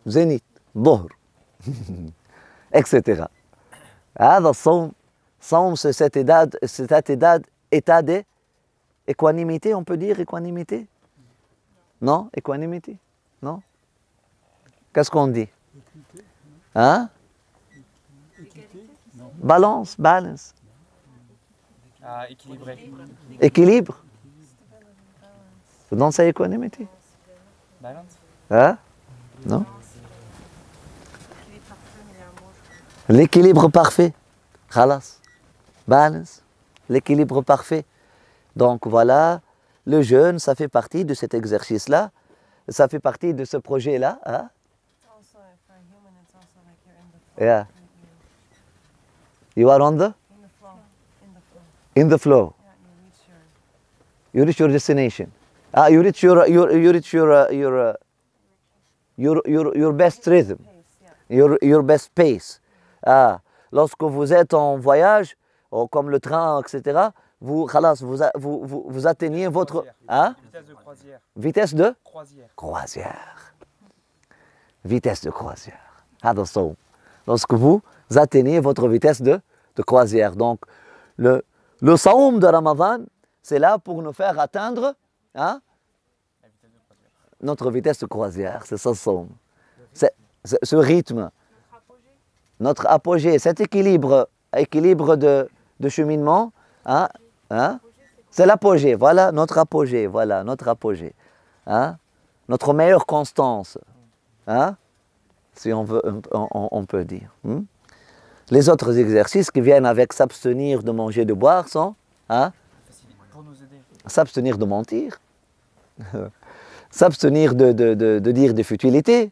zénith, Dohr, etc. Ça, sans cet état, cet état, d'équanimité, on peut dire équanimité Non Équanimité Non Qu'est-ce qu'on dit hein? Balance, balance. Ah, équilibré. Équilibre. Dans équanimité. Hein non L'équilibre parfait. Balance. L'équilibre parfait. Donc voilà, le jeûne, ça fait partie de cet exercice-là. Ça fait partie de ce projet-là. Hein? Yeah. You are on the? In the flow. In the flow. you reach your destination. Ah, you reach your your you reach your uh, your, uh, your your your best rhythm, your your best pace. Ah, lorsque vous êtes en voyage, oh, comme le train, etc. Vous, vous, vous, vous, vous, atteignez votre hein? vitesse de croisière. Vitesse de croisière. croisière. Vitesse de croisière. Attention. Lorsque vous atteignez votre vitesse de, de croisière. Donc, le, le saum de Ramadan, c'est là pour nous faire atteindre hein, notre vitesse de croisière, c'est ça son. ce rythme, notre apogée, cet équilibre, équilibre de, cheminement, hein, hein, c'est l'apogée, voilà notre apogée, voilà notre apogée, hein. notre meilleure constance, hein, si on, veut, on, peut dire. Hmm. Les autres exercices qui viennent avec s'abstenir de manger, de boire sont hein, s'abstenir de mentir. s'abstenir de, dire des futilités,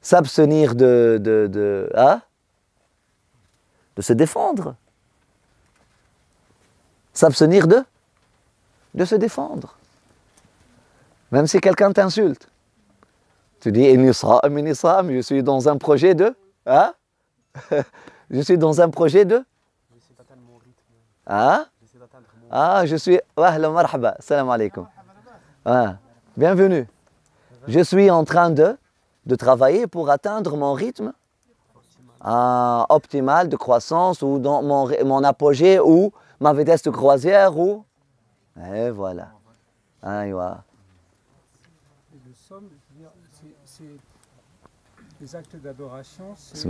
s'abstenir de, hein, de se défendre, s'abstenir de, de se défendre. Même si quelqu'un t'insulte. Tu dis, je suis dans un projet de... Hein je suis dans un projet de... Hein ah, je suis... Salam alaikum. Ah. Bienvenue. Je suis en train de, de travailler pour atteindre mon rythme euh, optimal de croissance ou dans mon, mon, apogée ou ma vitesse de croisière ou... Et voilà. Et Le somme, c'est les actes d'adoration, c'est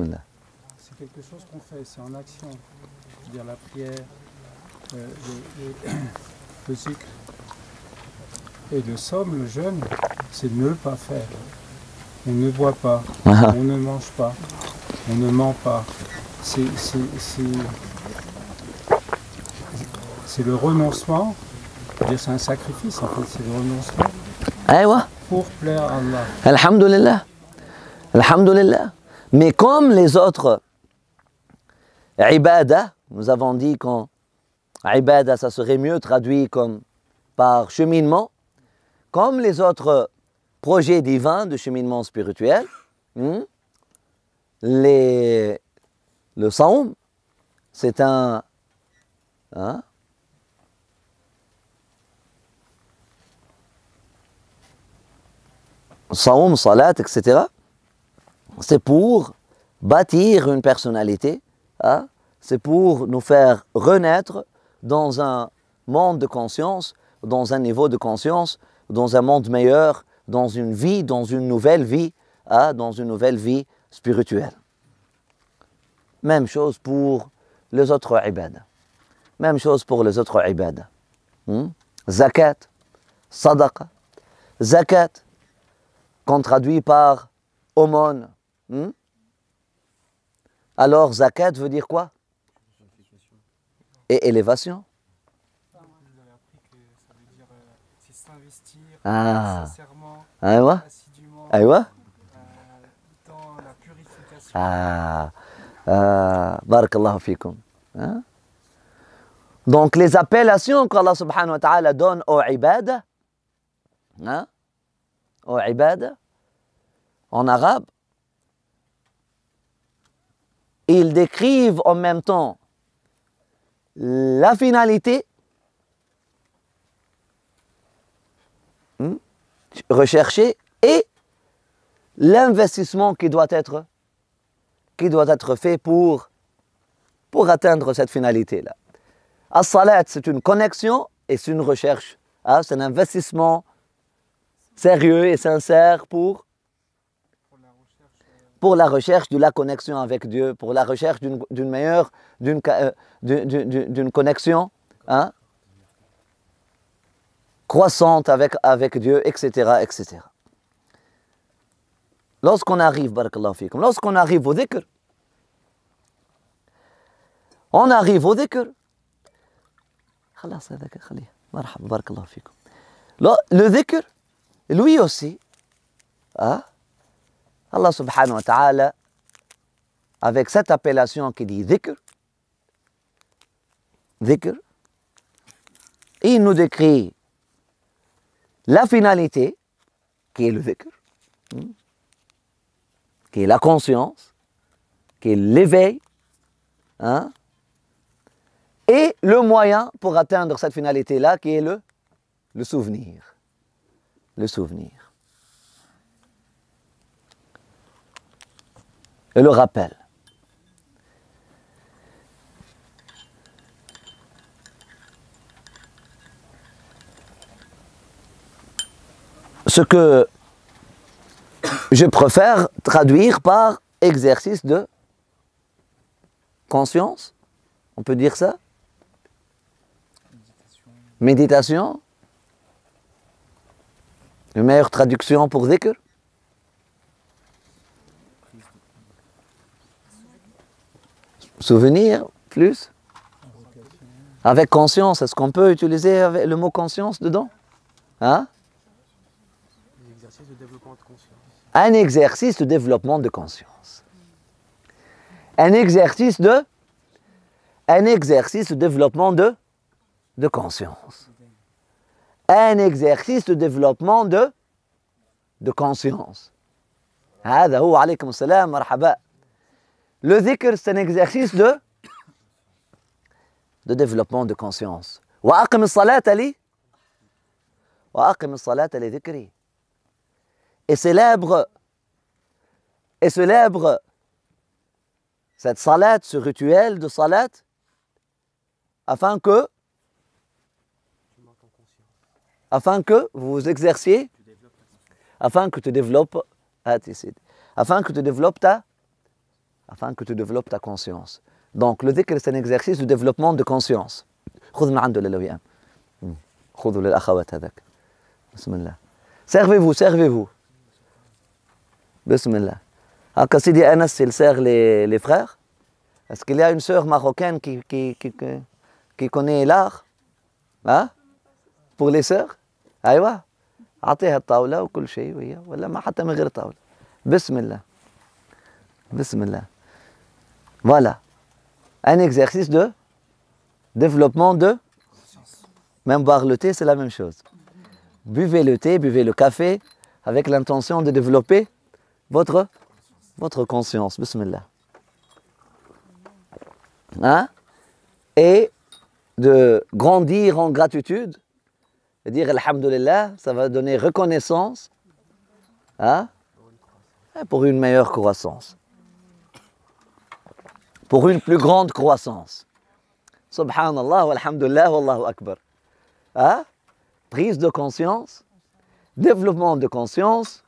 quelque chose qu'on fait, c'est en action. C'est-à-dire la prière, euh, le, le cycle. Et le somme, le jeûne, c'est ne pas faire. On ne boit pas, ah ah. on ne mange pas, on ne ment pas. C'est le renoncement, c'est un sacrifice en fait, c'est le renoncement. Eh Pour plaire à Allah. Alhamdulillah. Alhamdulillah. Mais comme les autres ibada, nous avons dit qu'en ibada, ça serait mieux traduit comme par cheminement comme les autres projets divins de cheminement spirituel, hmm, le Saum, c'est un, hein, Saoum, salat, etc., c'est pour bâtir une personnalité, hein. c'est pour nous faire renaître dans un monde de conscience, dans un niveau de conscience dans un monde meilleur, dans une vie, dans une nouvelle vie, hein, dans une nouvelle vie spirituelle. Même chose pour les autres ibad. Même chose pour les autres ibad. Hmm? Zakat, sadaqa. Zakat, qu'on traduit par aumône. Hmm? Alors zakat veut dire quoi et élévation. Ah. Sincèrement. Ah, assidûment. Ah, euh, moi dans la purification. Ah. Ah. fikum. Hein? Donc les appellations qu'Allah subhanahu wa ta'ala donne aux ibad, hein? aux ibad, en arabe, ils décrivent en même temps la finalité Hmm? rechercher et l'investissement qui doit être, qui doit être fait pour, pour atteindre cette finalité-là. As-salat, c'est une connexion et c'est une recherche. Ah, c'est un investissement sérieux et sincère pour, pour la recherche de la connexion avec Dieu, pour la recherche d'une meilleure, d'une euh, connexion hein? croissante avec, avec Dieu, etc. etc. Lorsqu'on arrive, lorsqu'on arrive au dhikr, on arrive au dhikr, le dhikr, lui aussi, hein, Allah subhanahu wa ta'ala, avec cette appellation qui dit dhikr, dhikr, il nous décrit la finalité, qui est le vécu, hmm, qui est la conscience, qui est l'éveil, hein, et le moyen pour atteindre cette finalité-là, qui est le souvenir. Le souvenir. Et le rappel. ce que je préfère traduire par exercice de conscience, on peut dire ça Méditation. Une meilleure traduction pour zikr Souvenir, plus Avec conscience, est-ce qu'on peut utiliser le mot conscience dedans Hein développement de conscience. Un exercice de développement de conscience. Un exercice de un exercice de développement de, de conscience. Un exercice de développement de, de conscience. هذا هو Le zikr c'est un exercice de de développement de conscience. وأقم الصلاة لي الصلاة et célèbre et célèbre cette salat, ce rituel de salat, afin que afin que vous vous exerciez, afin que tu développes, afin que tu développes ta, afin que tu développes ta conscience. Donc le dhikr c'est un exercice de développement de conscience. Hmm. Servez-vous, servez-vous. Bismillah. À Kassidi Anas, il sert les, les frères. Est-ce qu'il y a une sœur marocaine qui, qui, qui, qui connaît l'art hein? Pour les sœurs أيوة la table et tout le ولا ما حتى من غير طاولة de table. Bismillah. Bismillah. Voilà. Un exercice de développement de Même boire le thé, c'est la même chose. Buvez le thé, buvez le café avec l'intention de développer votre, votre conscience. Bismillah. Hein? Et de grandir en gratitude, et dire Alhamdulillah, ça va donner reconnaissance hein? pour une meilleure croissance, pour une plus grande croissance. Subhanallah, Alhamdulillah, allahu Akbar. Hein? Prise de conscience, développement de conscience,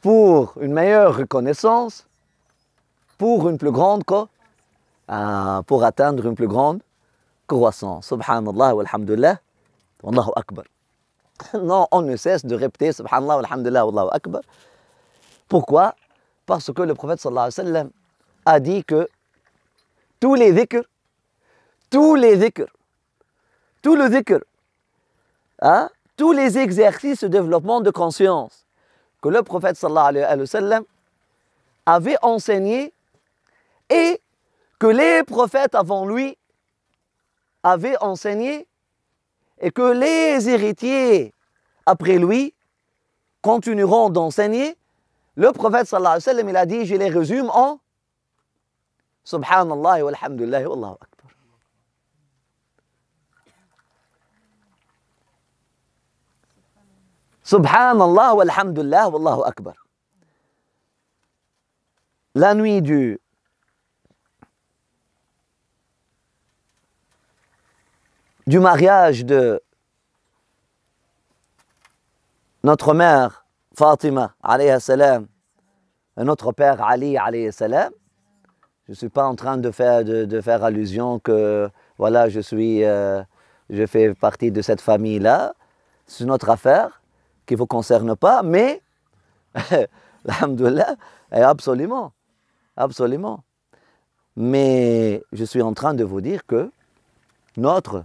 pour une meilleure reconnaissance, pour une plus grande quoi euh, pour atteindre une plus grande croissance. Subhanallah walhamdulillah, wallahu akbar. Non, on ne cesse de répéter subhanallah walhamdulillah, wallahu akbar. Pourquoi Parce que le prophète sallallahu alayhi wa sallam a dit que tous les dhikr, tous les dhikr, tous les dhikr, tous les exercices de développement de conscience, que le prophète sallallahu alayhi wa sallam avait enseigné et que les prophètes avant lui avaient enseigné et que les héritiers après lui continueront d'enseigner. Le prophète sallallahu alayhi wa sallam, il a dit, je les résume en Subhanallah Subhanallah, walhamdulillah, Allahu akbar. La nuit du du mariage de notre mère Fatima alayhi salam et notre père Ali alayhi salam. Je ne suis pas en train de faire, de, faire allusion que voilà, je, suis, euh, je fais partie de cette famille-là. C'est notre affaire qui vous concerne pas, mais, est eh, absolument, absolument. Mais je suis en train de vous dire que notre,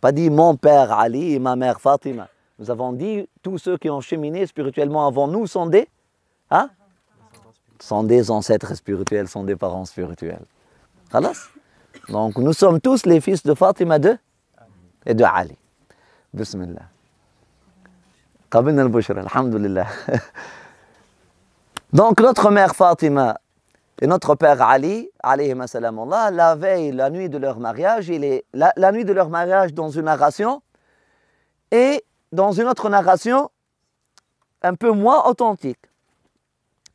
pas dit mon père Ali et ma mère Fatima, nous avons dit tous ceux qui ont cheminé spirituellement avant nous sont des, hein? sont des ancêtres spirituels, sont des parents spirituels. Donc nous sommes tous les fils de Fatima de, et de Ali. Bismillah. Donc notre mère Fatima et notre père Ali, Allah, la veille, la nuit de leur mariage, il est, la, nuit de leur mariage dans une narration, et dans une autre narration, un peu moins authentique.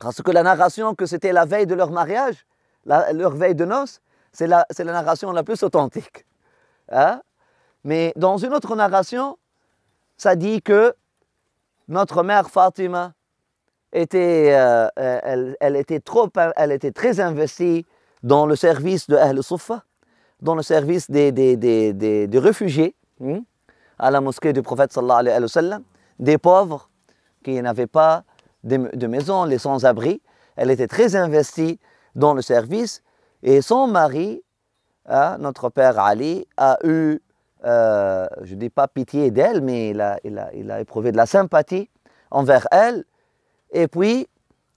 Parce que la narration que c'était la veille de leur mariage, leur veille de noces, c'est la, la, narration la plus authentique. Hein. Mais dans une autre narration, ça dit que notre mère Fatima était, euh, euh, elle, était trop, elle était très investie dans le service de Ahl Soufa, dans le service des, des, réfugiés hmm, à la mosquée du prophète des pauvres qui n'avaient pas de, maison, les sans-abri. Elle était très investie dans le service et son mari, hein, notre père Ali, a eu euh, je ne dis pas pitié d'elle, mais il a, il, a, il a, éprouvé de la sympathie envers elle. Et puis,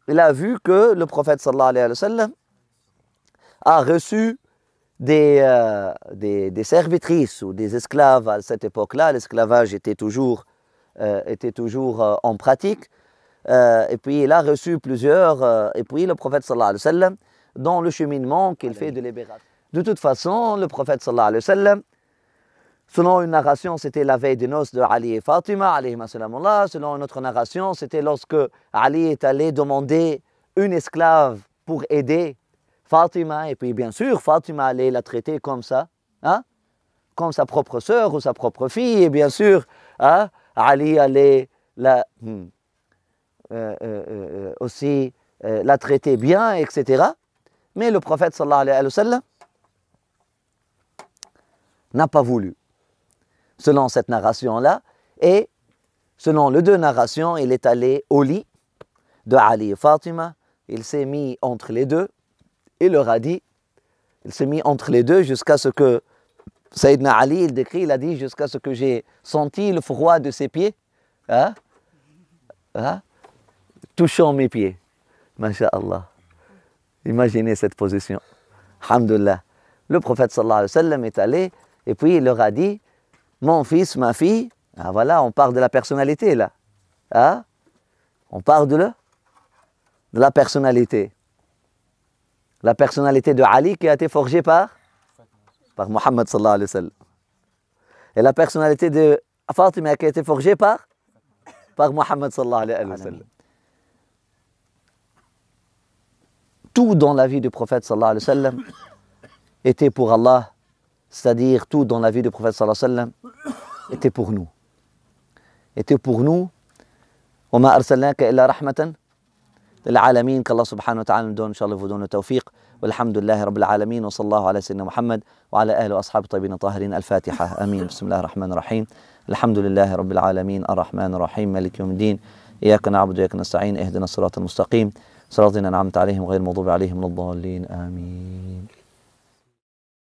il a vu que le prophète sallallahu alayhi wa sallam a reçu des, euh, des, servitrices ou des esclaves à cette époque-là. L'esclavage était toujours, euh, était toujours en pratique. et puis, il a reçu plusieurs. et puis, le prophète sallallahu alayhi wa sallam, dans le cheminement qu'il fait de libération. De toute façon, le prophète sallallahu alayhi wa sallam, Selon une narration, c'était la veille des noces de Ali et Fatima, selon une autre narration, c'était lorsque Ali est allé demander une esclave pour aider Fatima. Et puis bien sûr, Fatima allait la traiter comme ça, hein? comme sa propre sœur ou sa propre fille. Et bien sûr, hein, Ali allait hmm, euh, euh, euh, aussi la traiter bien, etc. Mais le prophète sallallahu alayhi wa sallam n'a pas voulu selon cette narration-là. Et selon les deux narrations, il est allé au lit de Ali et Fatima. Il s'est mis entre les deux. et leur a dit, il s'est mis entre les deux jusqu'à ce que Sayyidina Ali, il décrit, il a dit jusqu'à ce que j'ai senti le froid de ses pieds, hein? hein, touchant mes pieds. Masha'Allah. Imaginez cette position. Alhamdulillah. Le prophète sallallahu alayhi wa sallam est allé et puis il leur a dit mon fils, ma fille, ah voilà, on parle de la personnalité là. Hein? On parle de, de la personnalité. La personnalité de Ali qui a été forgée par, par Mohammed sallallahu alayhi wa sallam. Et la personnalité de Fatima qui a été forgée par, par Mohammed sallallahu alayhi wa sallam. Tout dans la vie du prophète sallallahu alayhi wa sallam était pour Allah c'est-à-dire tout dans la vie du prophète sallallahu alayhi wa sallam, était pour nous. Était pour nous. وما أرسلناك إلا رحمة للعالمين كالله سبحانه وتعالى ندون إن شاء الله فدون التوفيق والحمد لله رب العالمين وصلى الله على سيدنا محمد وعلى آله وأصحابه الطيبين الطاهرين الفاتحة آمين بسم الله الرحمن الرحيم الحمد لله رب العالمين الرحمن الرحيم مالك يوم الدين إياك نعبد وإياك نستعين اهدنا الصراط المستقيم صراط أنعمت عليهم غير المغضوب عليهم ولا الضالين آمين